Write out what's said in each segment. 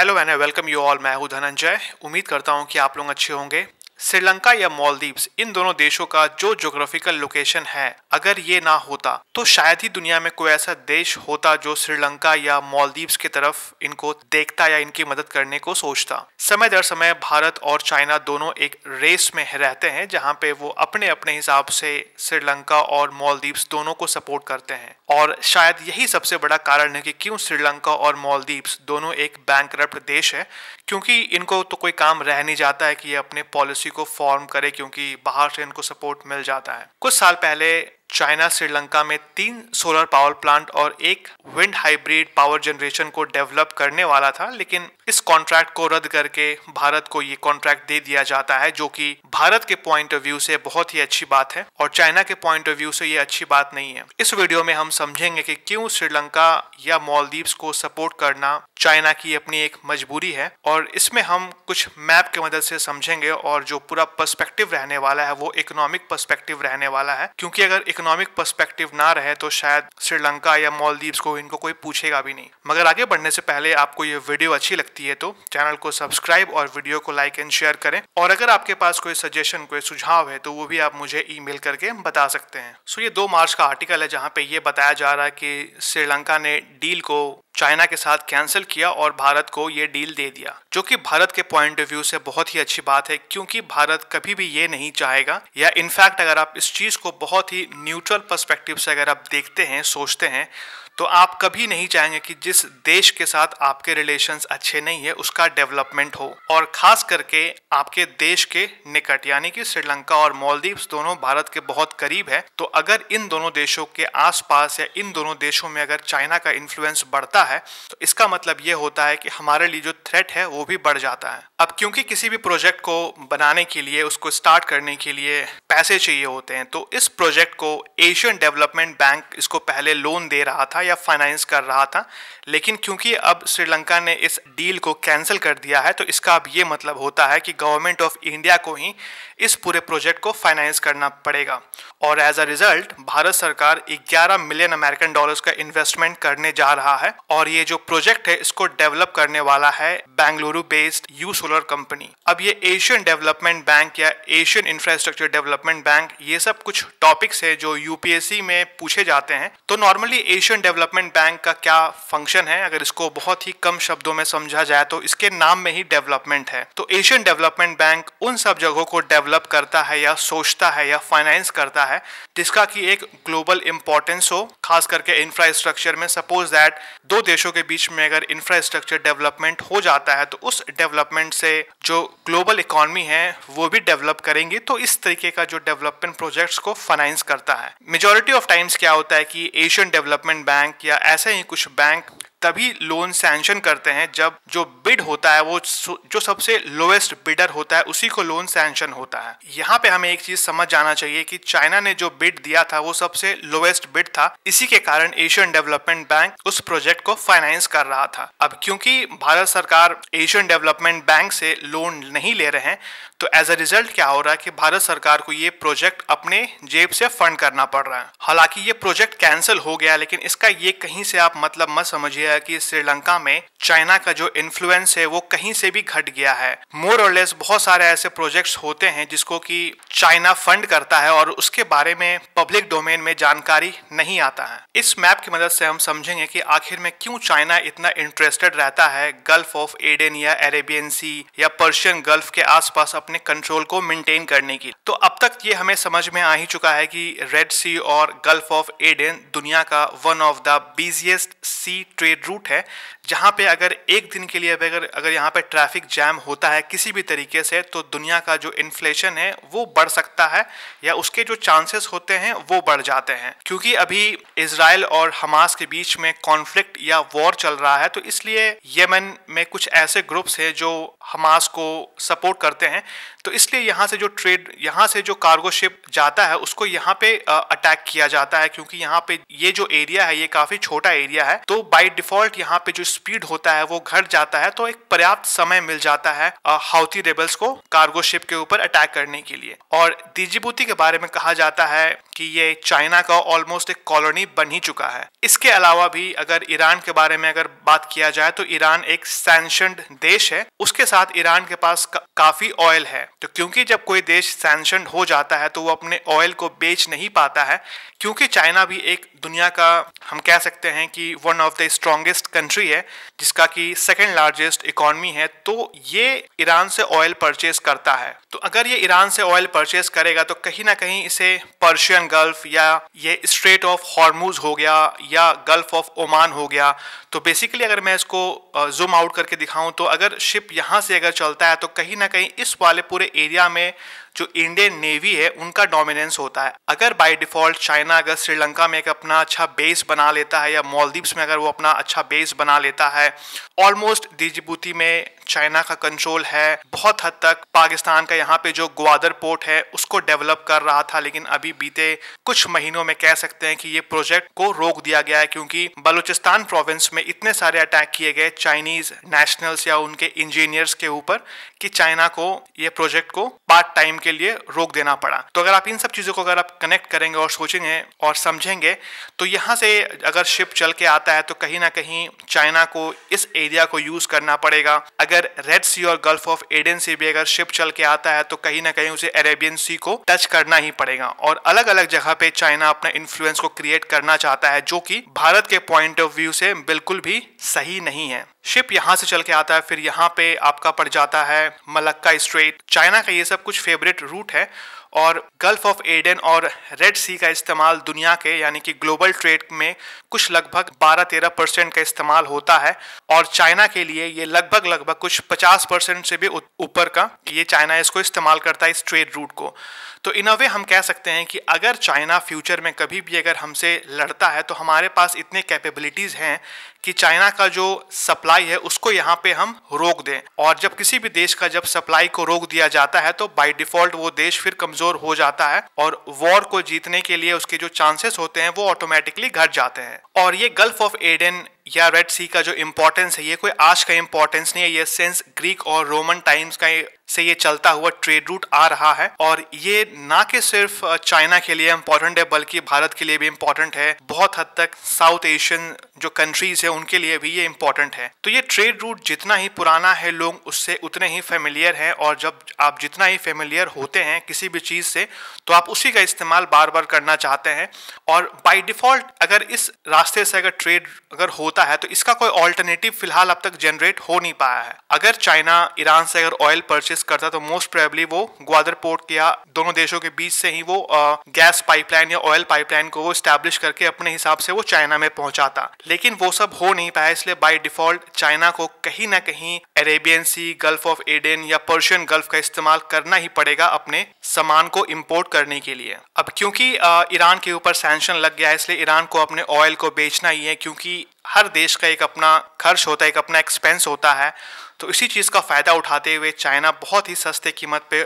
hello and welcome you all मैं हूं धनंजय उम्मीद करता हूं कि आप लोग अच्छे होंगे श्रीलंका या मालदीव्स इन दोनों देशों का जो ज्योग्राफिकल लोकेशन है अगर ये ना होता तो शायद ही दुनिया में कोई ऐसा देश होता जो श्रीलंका या मालदीव्स की तरफ इनको देखता या इनकी मदद करने को सोचता समय दर समय भारत और चाइना दोनों एक रेस में रहते हैं जहाँ पे वो अपने अपने हिसाब से श्रीलंका और मालदीव्स दोनों को सपोर्ट करते हैं और शायद यही सबसे बड़ा कारण है कि क्यों श्रीलंका और मालदीव्स दोनों एक बैंक देश है क्योंकि इनको तो कोई काम रह नहीं जाता है कि ये अपने पॉलिसी को फॉर्म करे क्योंकि बाहर से इनको सपोर्ट मिल जाता है कुछ साल पहले चाइना श्रीलंका में तीन सोलर पावर प्लांट और एक विंड हाइब्रिड पावर जनरेशन को डेवलप करने वाला था लेकिन इस कॉन्ट्रैक्ट को रद्द करके भारत को ये कॉन्ट्रैक्ट दे दिया जाता है जो कि भारत के पॉइंट ऑफ व्यू से बहुत ही अच्छी बात है और चाइना के पॉइंट ऑफ व्यू से ये अच्छी बात नहीं है इस वीडियो में हम समझेंगे कि क्यों श्रीलंका या मॉलदीव को सपोर्ट करना चाइना की अपनी एक मजबूरी है और इसमें हम कुछ मैप की मदद से समझेंगे और जो पूरा पर्सपेक्टिव रहने वाला है वो इकोनॉमिक पर्सपेक्टिव रहने वाला है क्योंकि अगर इकोनॉमिक पर्सपेक्टिव ना रहे तो शायद श्रीलंका या मालदीव्स को इनको कोई पूछेगा भी नहीं मगर आगे बढ़ने से पहले आपको ये वीडियो अच्छी लगती है तो चैनल को सब्सक्राइब और वीडियो को लाइक एंड शेयर करें और अगर आपके पास कोई सजेशन कोई सुझाव है तो वो भी आप मुझे ई करके बता सकते हैं सो ये दो मार्च का आर्टिकल है जहाँ पे ये बताया जा रहा है कि श्रीलंका ने डील को चाइना के साथ कैंसिल किया और भारत को ये डील दे दिया जो कि भारत के पॉइंट ऑफ व्यू से बहुत ही अच्छी बात है क्योंकि भारत कभी भी ये नहीं चाहेगा या इनफैक्ट अगर आप इस चीज़ को बहुत ही न्यूट्रल पर्सपेक्टिव से अगर आप देखते हैं सोचते हैं तो आप कभी नहीं चाहेंगे कि जिस देश के साथ आपके रिलेशंस अच्छे नहीं है उसका डेवलपमेंट हो और खास करके आपके देश के निकट यानी कि श्रीलंका और मालदीव्स दोनों भारत के बहुत करीब है तो अगर इन दोनों देशों के आसपास या इन दोनों देशों में अगर चाइना का इन्फ्लुएंस बढ़ता है तो इसका मतलब ये होता है कि हमारे लिए जो थ्रेट है वो भी बढ़ जाता है अब क्योंकि किसी भी प्रोजेक्ट को बनाने के लिए उसको स्टार्ट करने के लिए पैसे चाहिए होते हैं तो इस प्रोजेक्ट को एशियन डेवलपमेंट बैंक इसको पहले लोन दे रहा था या फाइनेंस कर रहा था लेकिन क्योंकि अब श्रीलंका ने इस डील को कैंसिल कर दिया है तो इसका अब ये मतलब होता है कि गवर्नमेंट ऑफ इंडिया को ही इस पूरे प्रोजेक्ट को फाइनेंस करना पड़ेगा और एज अ रिजल्ट भारत सरकार 11 मिलियन अमेरिकन डॉलर्स का इन्वेस्टमेंट करने जा रहा है और और ये जो प्रोजेक्ट है इसको डेवलप करने वाला है Bengaluru based U solar company अब ये एशियन डेवलपमेंट बैंक या एशियन इंफ्रास्ट्रक्चर डेवलपमेंट बैंक ये सब कुछ टॉपिक्स है जो यूपीएससी में पूछे जाते हैं तो नॉर्मली एशियन डेवलपमेंट बैंक का क्या फंक्शन है अगर इसको बहुत ही कम शब्दों में समझा जाए तो इसके नाम में ही डेवलपमेंट है तो एशियन डेवलपमेंट बैंक उन सब जगहों को डेवलप करता है या सोचता है या फाइनेंस करता है जिसका की एक ग्लोबल इंपॉर्टेंस हो खास करके इंफ्रास्ट्रक्चर में सपोज दैट दो देशों के बीच में अगर इंफ्रास्ट्रक्चर डेवलपमेंट हो जाता है तो उस डेवलपमेंट से जो ग्लोबल इकोनॉमी है वो भी डेवलप करेंगी तो इस तरीके का जो डेवलपमेंट प्रोजेक्ट्स को फाइनेंस करता है मेजोरिटी ऑफ टाइम्स क्या होता है कि एशियन डेवलपमेंट बैंक या ऐसे ही कुछ बैंक तभी लोन सैंक्शन करते हैं जब जो बिड होता है वो जो सबसे लोएस्ट बिडर होता है उसी को लोन सैंक्शन होता है यहाँ पे हमें एक चीज समझ जाना चाहिए कि चाइना ने जो बिड दिया था वो सबसे लोएस्ट बिड था इसी के कारण एशियन डेवलपमेंट बैंक उस प्रोजेक्ट को फाइनेंस कर रहा था अब क्योंकि भारत सरकार एशियन डेवलपमेंट बैंक से लोन नहीं ले रहे हैं तो एज अ रिजल्ट क्या हो रहा है कि भारत सरकार को ये प्रोजेक्ट अपने जेब से फंड करना पड़ रहा है हालांकि ये प्रोजेक्ट कैंसिल हो गया लेकिन इसका ये कहीं से आप मतलब मत समझिए गया है कि श्रीलंका में चाइना का जो इन्फ्लुएंस है वो कहीं से भी घट गया है मोर और लेस बहुत सारे ऐसे प्रोजेक्ट्स होते हैं जिसको कि चाइना फंड करता है और उसके बारे में पब्लिक डोमेन में जानकारी नहीं आता है इस मैप की मदद से हम समझेंगे कि आखिर में क्यों चाइना इतना इंटरेस्टेड रहता है गल्फ ऑफ एडेन या अरेबियन सी या पर्शियन गल्फ के आसपास अपने कंट्रोल को मेंटेन करने की तो अब तक ये हमें समझ में आ ही चुका है कि रेड सी और गल्फ ऑफ एडेन दुनिया का one of the busiest sea trade dedicated route है जहाँ पे अगर एक दिन के लिए अगर अगर यहाँ पे ट्रैफिक जैम होता है किसी भी तरीके से तो दुनिया का जो इन्फ्लेशन है वो बढ़ सकता है या उसके जो चांसेस होते हैं वो बढ़ जाते हैं क्योंकि अभी इसराइल और हमास के बीच में कॉन्फ्लिक्ट या वॉर चल रहा है तो इसलिए यमन में कुछ ऐसे ग्रुप्स हैं जो हमास को सपोर्ट करते हैं तो इसलिए यहाँ से जो ट्रेड यहाँ से जो कार्गो शिप जाता है उसको यहाँ पे अटैक किया जाता है क्योंकि यहाँ पे ये जो एरिया है ये काफ़ी छोटा एरिया है तो बाई डिफॉल्ट यहाँ पे जो स्पीड होता है वो घट जाता है तो एक पर्याप्त समय मिल जाता है हाउथी रेबल्स को कार्गो शिप के ऊपर अटैक करने के लिए और दिजीबूती के बारे में कहा जाता है कि ये चाइना का ऑलमोस्ट एक कॉलोनी बन ही चुका है इसके अलावा भी अगर ईरान के बारे में अगर बात किया जाए तो ईरान एक सैंशनड देश है उसके साथ ईरान के पास का, काफी ऑयल है तो क्योंकि जब कोई देश सैंशन हो जाता है तो वो अपने ऑयल को बेच नहीं पाता है क्योंकि चाइना भी एक दुनिया का हम कह सकते हैं कि one of the strong longest country है जिसका कि सेकेंड लार्जेस्ट इकोनॉमी है तो ये ईरान से ऑयल परचेज करता है तो अगर ये ईरान से ऑयल परचेज करेगा तो कहीं ना कहीं इसे पर्शियन गल्फ या ये स्ट्रेट ऑफ हॉर्मूज हो गया या गल्फ ऑफ ओमान हो गया तो बेसिकली अगर मैं इसको जूम आउट करके दिखाऊं तो अगर शिप यहाँ से अगर चलता है तो कहीं ना कहीं इस वाले पूरे एरिया में जो इंडियन नेवी है उनका डोमिनेंस होता है अगर बाय डिफॉल्ट चाइना अगर श्रीलंका में एक अपना अच्छा बेस बना लेता है या मॉलदीव्स में अगर वो अपना अच्छा बेस बना लेता है ऑलमोस्ट डिजिबूती में चाइना का कंट्रोल है बहुत हद तक पाकिस्तान का यहाँ पे जो ग्वादर पोर्ट है उसको डेवलप कर रहा था लेकिन अभी बीते कुछ महीनों में कह सकते हैं कि ये प्रोजेक्ट को रोक दिया गया है क्योंकि बलूचिस्तान प्रोविंस में इतने सारे अटैक किए गए चाइनीज नेशनल्स या उनके इंजीनियर्स के ऊपर कि चाइना को ये प्रोजेक्ट को पार्ट टाइम के लिए रोक देना पड़ा तो अगर आप इन सब चीज़ों को अगर आप कनेक्ट करेंगे और सोचेंगे और समझेंगे तो यहाँ से अगर शिप चल के आता है तो कहीं ना कहीं चाइना को इस एरिया को यूज़ करना पड़ेगा अगर अगर रेड सी और गल्फ ऑफ एडेन से भी अगर शिप चल के आता है तो कहीं ना कहीं उसे अरेबियन सी को टच करना ही पड़ेगा और अलग अलग जगह पे चाइना अपना इन्फ्लुएंस को क्रिएट करना चाहता है जो कि भारत के पॉइंट ऑफ व्यू से बिल्कुल भी सही नहीं है शिप यहाँ से चल के आता है फिर यहाँ पे आपका पड़ जाता है मलक्का स्ट्रेट चाइना का ये सब कुछ फेवरेट रूट है और गल्फ ऑफ एडन और रेड सी का इस्तेमाल दुनिया के यानी कि ग्लोबल ट्रेड में कुछ लगभग 12-13 परसेंट का इस्तेमाल होता है और चाइना के लिए ये लगभग लगभग कुछ 50 परसेंट से भी ऊपर का ये चाइना इसको इस्तेमाल करता है इस ट्रेड रूट को तो इन अवे हम कह सकते हैं कि अगर चाइना फ्यूचर में कभी भी अगर हमसे लड़ता है तो हमारे पास इतने कैपेबिलिटीज़ हैं कि चाइना का जो सप्लाई है उसको यहाँ पे हम रोक दें और जब किसी भी देश का जब सप्लाई को रोक दिया जाता है तो बाय डिफॉल्ट वो देश फिर कमजोर हो जाता है और वॉर को जीतने के लिए उसके जो चांसेस होते हैं वो ऑटोमेटिकली घट जाते हैं और ये गल्फ ऑफ एडेन या रेड सी का जो इम्पोर्टेंस है ये कोई आज का इम्पोर्टेंस नहीं है ये सेंस ग्रीक और रोमन टाइम्स का से ये चलता हुआ ट्रेड रूट आ रहा है और ये ना कि सिर्फ चाइना के लिए इम्पोर्टेंट है बल्कि भारत के लिए भी इम्पोर्टेंट है बहुत हद तक साउथ एशियन जो कंट्रीज है उनके लिए भी ये इम्पोर्टेंट है तो ये ट्रेड रूट जितना ही पुराना है लोग उससे उतने ही फेमिलियर हैं और जब आप जितना ही फेमिलियर होते हैं किसी भी चीज़ से तो आप उसी का इस्तेमाल बार बार करना चाहते हैं और बाई डिफॉल्ट अगर इस रास्ते से अगर ट्रेड अगर होता चलता है तो इसका कोई ऑल्टरनेटिव फिलहाल अब तक जनरेट हो नहीं पाया है अगर चाइना ईरान से अगर ऑयल परचेस करता तो मोस्ट प्रोबेबली वो ग्वादर पोर्ट या दोनों देशों के बीच से ही वो गैस पाइपलाइन या ऑयल पाइपलाइन को वो स्टैब्लिश करके अपने हिसाब से वो चाइना में पहुंचाता लेकिन वो सब हो नहीं पाया इसलिए बाई डिफॉल्ट चाइना को कहीं ना कहीं Arabian Sea Gulf of Aden या पर्शियन गल्फ का इस्तेमाल करना ही पड़ेगा अपने सामान को इम्पोर्ट करने के लिए अब क्योंकि ईरान के ऊपर सैंक्शन लग गया है इसलिए ईरान को अपने ऑयल को बेचना ही है क्योंकि हर देश का एक अपना खर्च होता है एक अपना एक्सपेंस होता है तो इसी चीज़ का फ़ायदा उठाते हुए चाइना बहुत ही सस्ते कीमत पे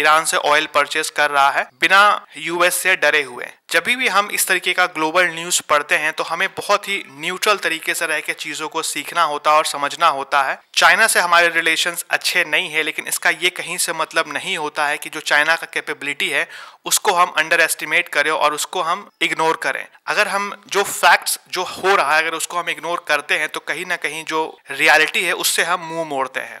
ईरान से ऑयल परचेस कर रहा है बिना यूएस से डरे हुए जब भी हम इस तरीके का ग्लोबल न्यूज़ पढ़ते हैं तो हमें बहुत ही न्यूट्रल तरीके से रह के चीज़ों को सीखना होता है और समझना होता है चाइना से हमारे रिलेशन अच्छे नहीं है लेकिन इसका ये कहीं से मतलब नहीं होता है कि जो चाइना का कैपेबिलिटी है उसको हम अंडर एस्टिमेट करें और उसको हम इग्नोर करें अगर हम जो फैक्ट्स जो हो रहा है अगर उसको हम इग्नोर करते हैं तो कहीं ना कहीं जो रियलिटी है उससे हम मुंह मोड़ते हैं